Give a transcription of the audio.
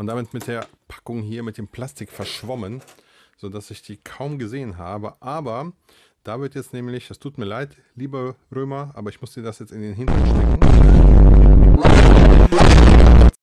und damit mit der Packung hier mit dem Plastik verschwommen, sodass ich die kaum gesehen habe. Aber da wird jetzt nämlich, es tut mir leid, lieber Römer, aber ich muss dir das jetzt in den Hintern stecken.